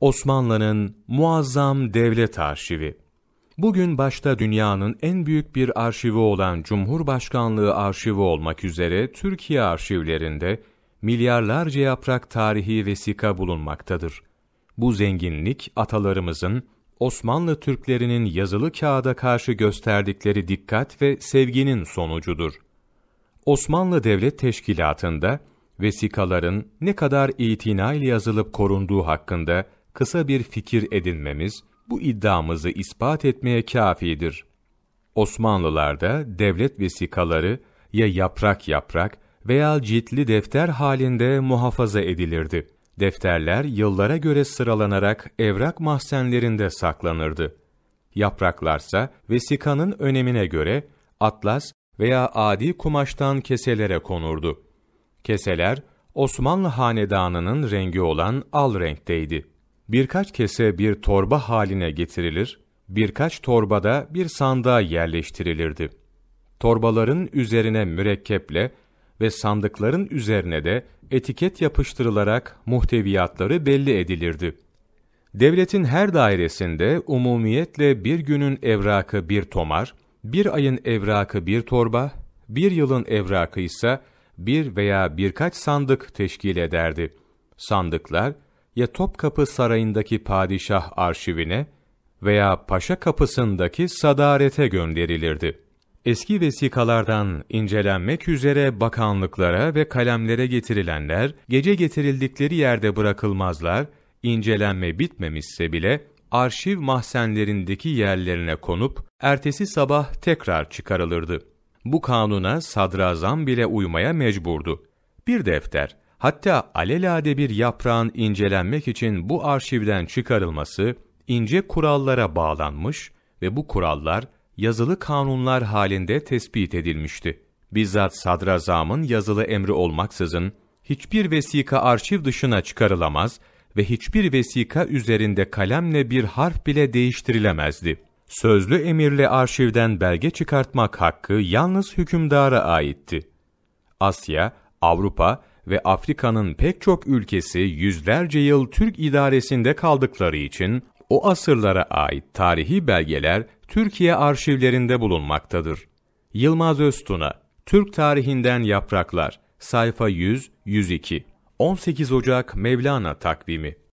Osmanlı'nın muazzam devlet arşivi. Bugün başta dünyanın en büyük bir arşivi olan Cumhurbaşkanlığı arşivi olmak üzere Türkiye arşivlerinde milyarlarca yaprak tarihi vesika bulunmaktadır. Bu zenginlik atalarımızın Osmanlı Türklerinin yazılı kağıda karşı gösterdikleri dikkat ve sevginin sonucudur. Osmanlı Devlet Teşkilatı'nda vesikaların ne kadar itinayla yazılıp korunduğu hakkında kısa bir fikir edinmemiz bu iddiamızı ispat etmeye kafidir. Osmanlılarda devlet vesikaları ya yaprak yaprak veya ciltli defter halinde muhafaza edilirdi. Defterler yıllara göre sıralanarak evrak mahzenlerinde saklanırdı. Yapraklarsa vesikanın önemine göre atlas veya adi kumaştan keselere konurdu. Keseler Osmanlı hanedanının rengi olan al renkteydi birkaç kese bir torba haline getirilir, birkaç torbada bir sandığa yerleştirilirdi. Torbaların üzerine mürekkeple ve sandıkların üzerine de etiket yapıştırılarak muhteviyatları belli edilirdi. Devletin her dairesinde umumiyetle bir günün evrakı bir tomar, bir ayın evrakı bir torba, bir yılın evrakı ise bir veya birkaç sandık teşkil ederdi. Sandıklar, ya Topkapı Sarayı'ndaki padişah arşivine veya Paşa Kapısı'ndaki sadarete gönderilirdi. Eski vesikalardan incelenmek üzere bakanlıklara ve kalemlere getirilenler, gece getirildikleri yerde bırakılmazlar, incelenme bitmemişse bile arşiv mahzenlerindeki yerlerine konup ertesi sabah tekrar çıkarılırdı. Bu kanuna sadrazam bile uymaya mecburdu. Bir defter, Hatta alelade bir yaprağın incelenmek için bu arşivden çıkarılması ince kurallara bağlanmış ve bu kurallar yazılı kanunlar halinde tespit edilmişti. Bizzat sadrazamın yazılı emri olmaksızın hiçbir vesika arşiv dışına çıkarılamaz ve hiçbir vesika üzerinde kalemle bir harf bile değiştirilemezdi. Sözlü emirle arşivden belge çıkartmak hakkı yalnız hükümdara aitti. Asya, Avrupa ve Afrika'nın pek çok ülkesi yüzlerce yıl Türk idaresinde kaldıkları için o asırlara ait tarihi belgeler Türkiye arşivlerinde bulunmaktadır. Yılmaz Öztuna, Türk Tarihinden Yapraklar, sayfa 100-102, 18 Ocak Mevlana takvimi.